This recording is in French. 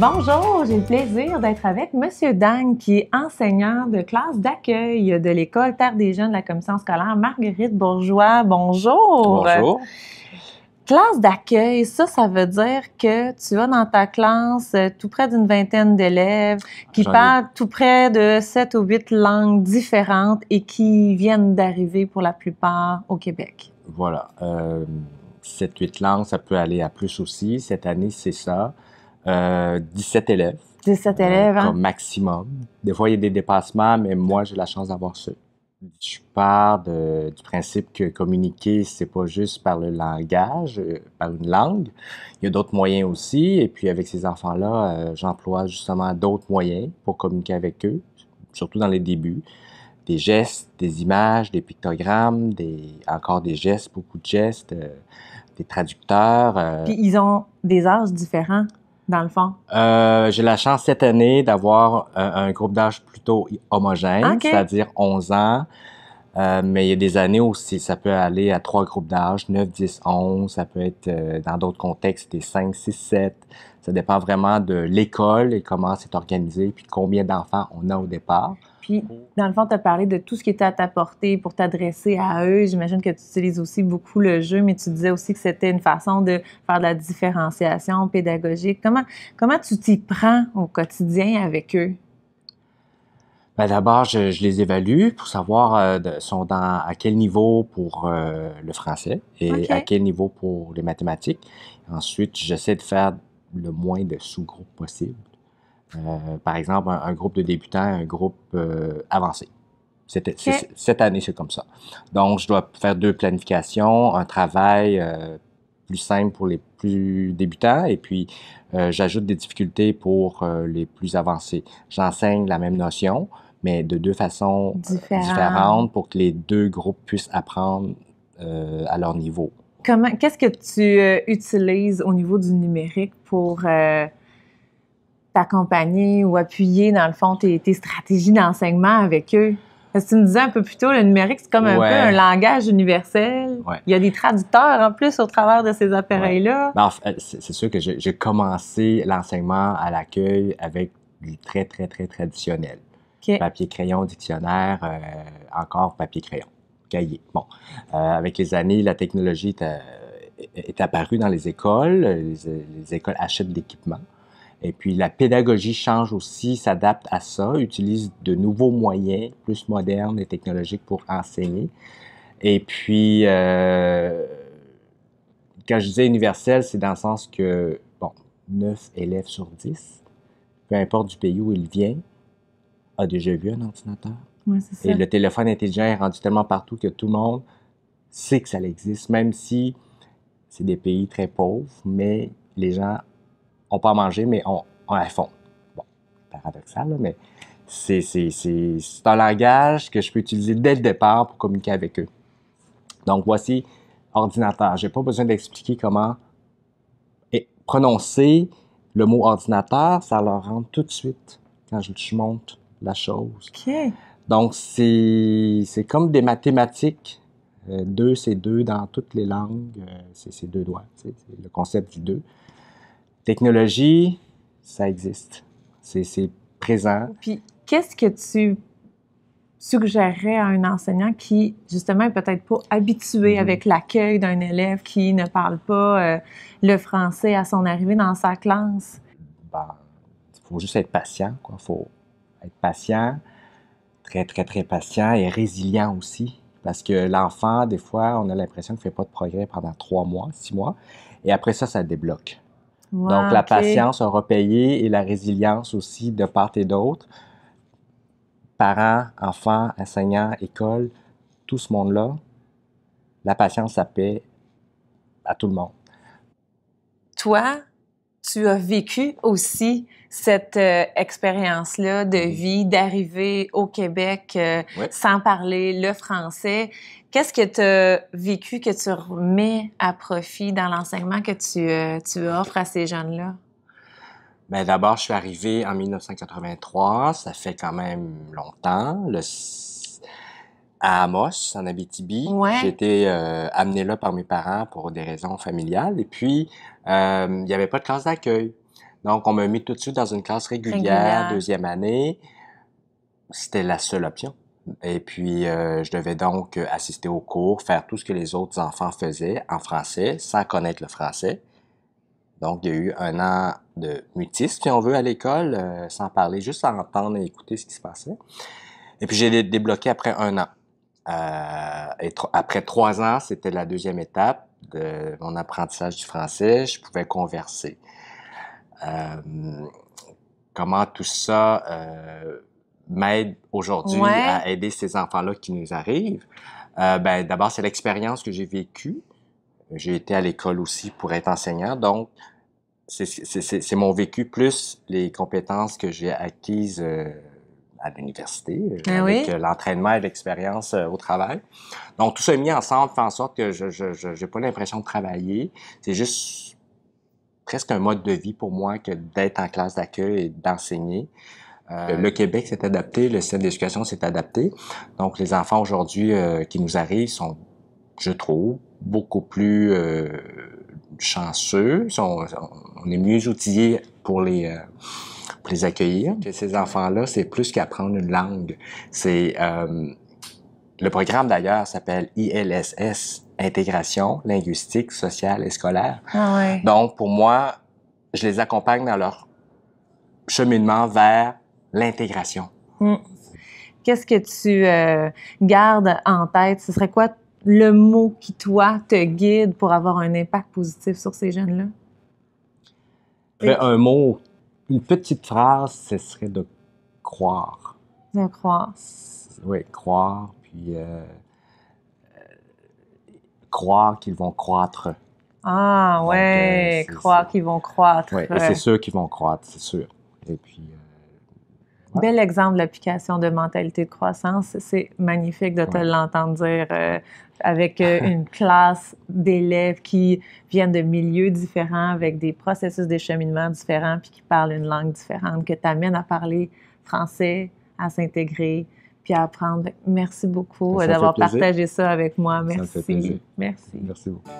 Bonjour, j'ai le plaisir d'être avec Monsieur Dagne, qui est enseignant de classe d'accueil de l'école Terre des Jeunes de la Commission scolaire Marguerite Bourgeois. Bonjour. Bonjour. Classe d'accueil, ça, ça veut dire que tu as dans ta classe euh, tout près d'une vingtaine d'élèves qui parlent tout près de sept ou huit langues différentes et qui viennent d'arriver pour la plupart au Québec. Voilà. Euh, sept, ou huit langues, ça peut aller à plus aussi. Cette année, c'est ça. 17 euh, élèves. 17 euh, élèves, hein? maximum. Des fois, il y a des dépassements, mais moi, j'ai la chance d'avoir ça. Je pars du principe que communiquer, c'est pas juste par le langage, euh, par une langue. Il y a d'autres moyens aussi. Et puis, avec ces enfants-là, j'emploie justement d'autres moyens pour communiquer avec eux, surtout dans les débuts des gestes, des images, des pictogrammes, des, encore des gestes, beaucoup de gestes, des traducteurs. Puis ils ont des âges différents dans le fond? Euh, j'ai la chance cette année d'avoir euh, un, groupe d'âge plutôt homogène, ah, c'est-à-dire 11 ans. Euh, mais il y a des années aussi, ça peut aller à trois groupes d'âge, 9, 10, 11, ça peut être euh, dans d'autres contextes des 5, 6, 7. Ça dépend vraiment de l'école et comment c'est organisé, puis combien d'enfants on a au départ. Puis, dans le fond, tu as parlé de tout ce qui était à ta portée pour t'adresser à eux. J'imagine que tu utilises aussi beaucoup le jeu, mais tu disais aussi que c'était une façon de faire de la différenciation pédagogique. Comment, comment tu t'y prends au quotidien avec eux? Ben, d'abord, je, les évalue pour savoir euh, sont à quel niveau pour euh, le français et à quel niveau pour les mathématiques. Ensuite, j'essaie de faire le moins de sous-groupes possible. Euh, par exemple, un, groupe de débutants, un groupe avancé. cette année, c'est comme ça. Donc, je dois faire deux planifications, un travail plus simple pour les plus débutants et puis j'ajoute des difficultés pour les plus avancés. J'enseigne la même notion, mais de deux façons euh, différentes pour que les deux groupes puissent apprendre euh, à leur niveau. Comment, qu'est-ce que tu euh, utilises au niveau du numérique pour t'accompagner ou appuyer, dans le fond, tes, stratégies d'enseignement avec eux? Parce que tu me disais un peu plus tôt, le numérique, c'est comme un peu un langage universel. Il y a des traducteurs en plus au travers de ces appareils-là. Ben, c'est sûr que j'ai commencé l'enseignement à l'accueil avec du très, très, très traditionnel. Papier, crayon, dictionnaire, euh, encore papier, crayon, cahier. Bon, euh, avec les années, la technologie est, euh, apparue dans les écoles. Les, écoles achètent de l'équipement. Et puis la pédagogie change aussi, s'adapte à ça, utilise de nouveaux moyens plus modernes et technologiques pour enseigner. Et puis, quand je disais universel, c'est dans le sens que, bon, 9 élèves sur 10, peu importe du pays où ils viennent, a déjà vu un ordinateur. Et le téléphone intelligent est rendu tellement partout que tout le monde sait que ça existe, même si c'est des pays très pauvres, mais les gens n'ont pas à manger, mais ont, un iPhone. Bon, paradoxal, mais c'est un langage que je peux utiliser dès le départ pour communiquer avec eux. Donc, voici ordinateur. Je n'ai pas besoin d'expliquer comment et prononcer le mot ordinateur, ça leur rentre tout de suite quand je le montre la chose. Donc, c'est comme des mathématiques. Euh, deux, c'est deux dans toutes les langues. Euh, c'est c'est deux doigts. C'est le concept du deux. Technologie, ça existe. C'est présent. Puis, qu'est-ce que tu suggérerais à un enseignant qui, justement, est peut-être pas habitué mm-hmm. avec l'accueil d'un élève qui ne parle pas euh, le français à son arrivée dans sa classe? Ben, faut juste être patient, quoi. Faut, être patient, très, très, très patient et résilient aussi. Parce que l'enfant, des fois, on a l'impression qu'il ne fait pas de progrès pendant trois mois, six mois. Et après ça, ça débloque. Donc, la patience aura payé et la résilience aussi de part et d'autre. Parents, enfants, enseignants, école, tout ce monde-là, la patience, ça paie à tout le monde. Toi, tu as vécu aussi cette euh, expérience-là de vie, d'arriver au Québec euh, sans parler le français. Qu'est-ce que tu as vécu que tu remets à profit dans l'enseignement que tu, euh, offres à ces jeunes-là? Bien, d'abord, je suis arrivé en 1983. Ça fait quand même longtemps à Amos, en Abitibi. J'ai été euh, amené là par mes parents pour des raisons familiales. Et puis, euh, il n'y avait pas de classe d'accueil. Donc, on m'a mis tout de suite dans une classe régulière, deuxième année. C'était la seule option. Et puis, euh, je devais donc assister aux cours, faire tout ce que les autres enfants faisaient en français, sans connaître le français. Donc, il y a eu un an de mutisme, si on veut, à l'école, sans parler, juste à entendre et écouter ce qui se passait. Et puis, j'ai débloqué après un an. Euh, après trois ans, c'était la deuxième étape de mon apprentissage du français. Je pouvais converser. Euh, comment tout ça euh, m'aide aujourd'hui à aider ces enfants-là qui nous arrivent? ben, D'abord, c'est l'expérience que j'ai vécue. J'ai été à l'école aussi pour être enseignant, donc c'est mon vécu plus les compétences que j'ai acquises à l'université, euh, ah avec euh, l'entraînement et l'expérience euh, au travail. Donc, tout ça mis ensemble fait en sorte que je n'ai pas l'impression de travailler. C'est juste presque un mode de vie pour moi que d'être en classe d'accueil et d'enseigner. le Québec s'est adapté, le système d'éducation s'est adapté. Donc, les enfants aujourd'hui qui nous arrivent sont, je trouve, beaucoup plus chanceux. Sont, on est mieux outillés pour les les accueillir, ces enfants-là, c'est plus qu'apprendre une langue. C'est euh, le programme d'ailleurs s'appelle ILSS, intégration linguistique, sociale et scolaire. Ah Donc pour moi, je les accompagne dans leur cheminement vers l'intégration. Hmm. Qu'est-ce que tu euh, gardes en tête Ce serait quoi le mot qui toi te guide pour avoir un impact positif sur ces jeunes-là? un mot une petite phrase, ce serait de croire. De croire. Oui, croire, puis euh, euh, croire qu'ils vont croître. Ah, ouais, euh, croire qu'ils vont croître. Oui, c'est sûr qu'ils vont croître, c'est sûr. Et puis, Bel exemple d'application l'application de mentalité de croissance. C'est magnifique de te l'entendre dire euh, avec euh, une classe d'élèves qui viennent de milieux différents, avec des processus de cheminement différents, puis qui parlent une langue différente, que tu amènes à parler français, à s'intégrer, puis à apprendre. Merci beaucoup euh, d'avoir partagé ça avec moi. Merci. Merci. Merci beaucoup.